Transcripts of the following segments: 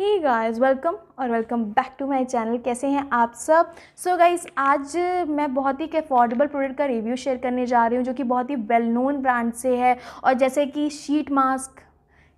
ही guys welcome और welcome back to my channel कैसे हैं आप सब सो so गाइस आज मैं बहुत ही एक अफोर्डेबल प्रोडक्ट का रिव्यू शेयर करने जा रही हूँ जो कि बहुत ही वेल नोन ब्रांड से है और जैसे कि शीट मास्क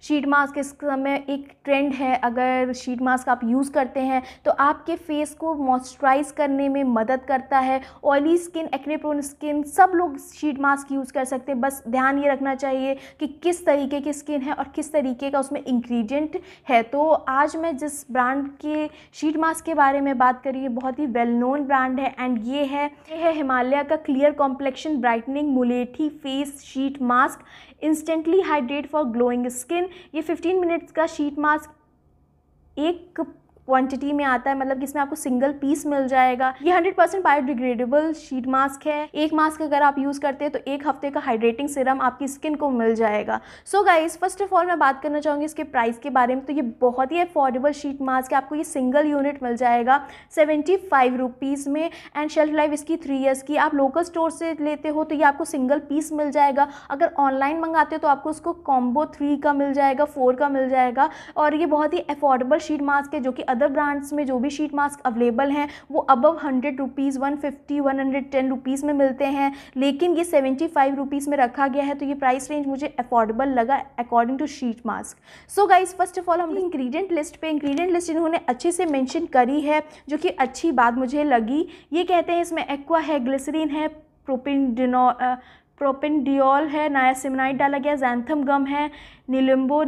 शीट मास्क इस समय एक ट्रेंड है अगर शीट मास्क आप यूज़ करते हैं तो आपके फेस को मॉइस्चराइज करने में मदद करता है ऑयली स्किन एक्नेप्रोन स्किन सब लोग शीट मास्क यूज़ कर सकते हैं बस ध्यान ये रखना चाहिए कि किस तरीके की स्किन है और किस तरीके का उसमें इंग्रेडिएंट है तो आज मैं जिस ब्रांड के शीट मास्क के बारे में बात करी है बहुत ही वेल नोन ब्रांड है एंड ये है ये है हिमालय का clear complexion brightening mulethi face sheet mask instantly hydrate for glowing skin ये 15 मिनट्स का शीट मास्क एक क्वांटिटी में आता है मतलब कि इसमें आपको सिंगल पीस मिल जाएगा ये hundred percent biodegradable sheet mask है एक मास्क अगर आप यूज़ करते हैं तो एक हफ्ते का हाइड्रेटिंग सिरम आपकी स्किन को मिल जाएगा so guys first of all मैं बात करना चाहूँगी इसके प्राइस के बारे में तो ये बहुत ही अफोर्डेबल शीट मास्क है आपको ये सिंगल यूनिट मिल जाएगा सेवेंटी फाइव रुपीज़ में एंड शेल्फ लाइफ इसकी थ्री ईयर्स की आप लोकल स्टोर से लेते हो तो ये आपको सिंगल पीस मिल जाएगा अगर ऑनलाइन मंगाते हो तो आपको उसको कॉम्बो थ्री का मिल जाएगा फोर का मिल जाएगा और ये बहुत ही अफोर्डेबल शीट मास्क है जो कि अदर ब्रांड्स में जो भी शीट मास्क अवेलेबल हैं वो above hundred rupees one fifty one hundred ten rupees में मिलते हैं लेकिन ये सेवेंटी फाइव रुपीज़ में रखा गया है तो ये प्राइस रेंज मुझे अफोर्डेबल लगा according to sheet mask so guys first of all हम इंग्रीडियंट लिस्ट पे इंग्रीडियंट लिस्ट इन्होंने अच्छे से मैंशन करी है जो कि अच्छी बात मुझे लगी ये कहते हैं इसमें एक्वा है ग्लिसरीन है प्रोपिनडिनो प्रोपेंडियोल है नायासिमनाइट डाला गया जैंथम गम है नीलम्बो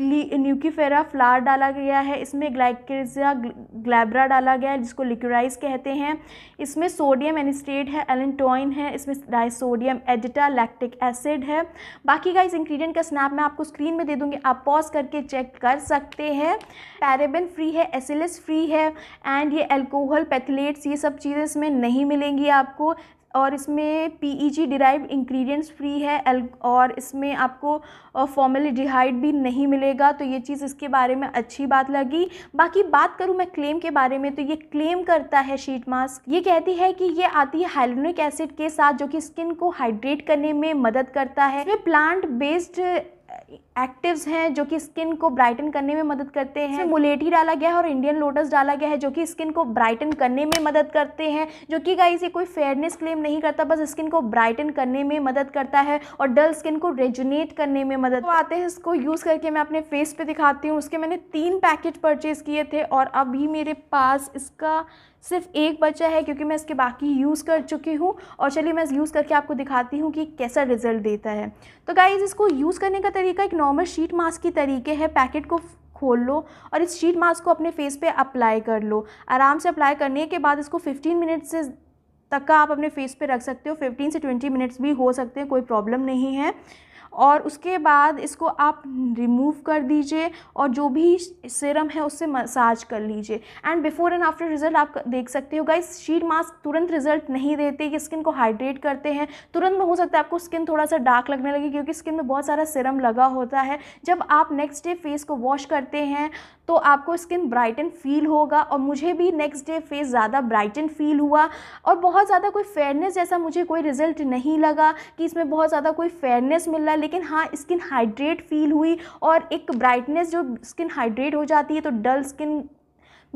न्यूकीफेरा फ्लावर डाला गया है इसमें ग्लाइकेजा ग्लैब्रा डाला गया है जिसको लिक्योराइज कहते हैं इसमें सोडियम एनिस्टेट है एलेंटोइन है इसमें डाइसोडियम एडिटा लैक्टिक एसिड है बाकी का इस इंग्रीडियंट का स्नैप मैं आपको स्क्रीन में दे दूँगी आप पॉज करके चेक कर सकते हैं पैराबिन फ्री है एसिलस फ्री है एंड ये एल्कोहल पैथलेट्स ये सब चीज़ें इसमें नहीं मिलेंगी आपको और इसमें P E G derive ingredients free है और इसमें आपको फॉर्मेलिडिहाइड भी नहीं मिलेगा तो ये चीज़ इसके बारे में अच्छी बात लगी बाकी बात करूँ मैं क्लेम के बारे में तो ये क्लेम करता है शीट मास्क ये कहती है कि ये आती है हाइलोनिक एसिड के साथ जो कि स्किन को हाइड्रेट करने में मदद करता है ये प्लांट बेस्ड एक्टिव्स हैं जो कि स्किन को ब्राइटन करने में मदद करते हैं मुलेठी डाला गया है और इंडियन लोटस डाला गया है जो कि स्किन को ब्राइटन करने में मदद करते हैं जो कि गाइस ये कोई फेयरनेस क्लेम नहीं करता बस स्किन को ब्राइटन करने में मदद करता है और डल स्किन को रेजुनेट करने में मदद तो आते हैं इसको यूज़ करके मैं अपने फेस पर दिखाती हूँ उसके मैंने तीन पैकेट परचेज़ किए थे और अभी मेरे पास इसका सिर्फ एक बचा है क्योंकि मैं इसके बाकी यूज़ कर चुकी हूँ और चलिए मैं यूज़ करके आपको दिखाती हूँ कि कैसा रिजल्ट देता है तो गाइज़ इसको यूज़ करने का तरीका एक नॉर्मल शीट मास्क के तरीके हैं पैकेट को खोल लो और इस शीट मास्क को अपने फेस पे अप्लाई कर लो आराम से अप्लाई करने के बाद इसको 15 मिनट से तक का आप अपने फेस पे रख सकते हो 15 से 20 मिनट्स भी हो सकते हैं कोई प्रॉब्लम नहीं है और उसके बाद इसको आप रिमूव कर दीजिए और जो भी सिरम है उससे मसाज कर लीजिए and before and after result आप देख सकते हो गाइस शीट मास्क तुरंत रिजल्ट नहीं देते ये स्किन को हाइड्रेट करते हैं तुरंत में हो सकता है आपको स्किन थोड़ा सा डार्क लगने लगे क्योंकि स्किन में बहुत सारा सिरम लगा होता है जब आप नेक्स्ट डे फेस को वॉश करते हैं तो आपको स्किन ब्राइटन फील होगा और मुझे भी नेक्स्ट डे फेस ज़्यादा ब्राइटन फील हुआ और बहुत ज़्यादा कोई फेयरनेस जैसा मुझे कोई रिजल्ट नहीं लगा कि इसमें बहुत ज़्यादा कोई फेयरनेस मिल रहा लेकिन हाँ स्किन हाइड्रेट फील हुई और एक ब्राइटनेस जो स्किन हाइड्रेट हो जाती है तो डल स्किन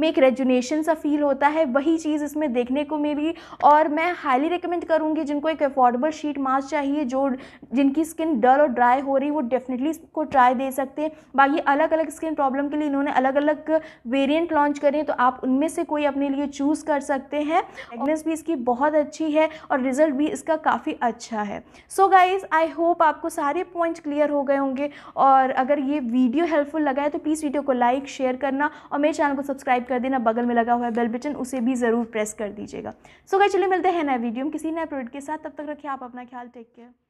में एक रेजुनेशन सा फील होता है वही चीज़ इसमें देखने को मिली और मैं हाईली रिकमेंड करूँगी जिनको एक अफोर्डेबल शीट मास्क चाहिए जो जिनकी स्किन डल और ड्राई हो रही वो डेफिनेटली इसको ट्राई दे सकते हैं बाकी अलग अलग स्किन प्रॉब्लम के लिए इन्होंने अलग अलग वेरियंट लॉन्च करें तो आप उनमें से कोई अपने लिए चूज़ कर सकते हैं एग्नेस भी इसकी बहुत अच्छी है और रिजल्ट भी इसका काफ़ी अच्छा है सो गाइज़ आई होप आपको सारे पॉइंट्स क्लियर हो गए होंगे और अगर ये वीडियो हेल्पफुल लगा है तो प्लीज़ वीडियो को लाइक शेयर करना और मेरे चैनल को सब्सक्राइब कर देना बगल में लगा हुआ है बेल बटन उसे भी ज़रूर प्रेस कर दीजिएगा सो so, चलिए मिलते हैं नए वीडियो में किसी नए प्रोडक्ट के साथ तब तक रखिए आप अपना ख्याल टेक केयर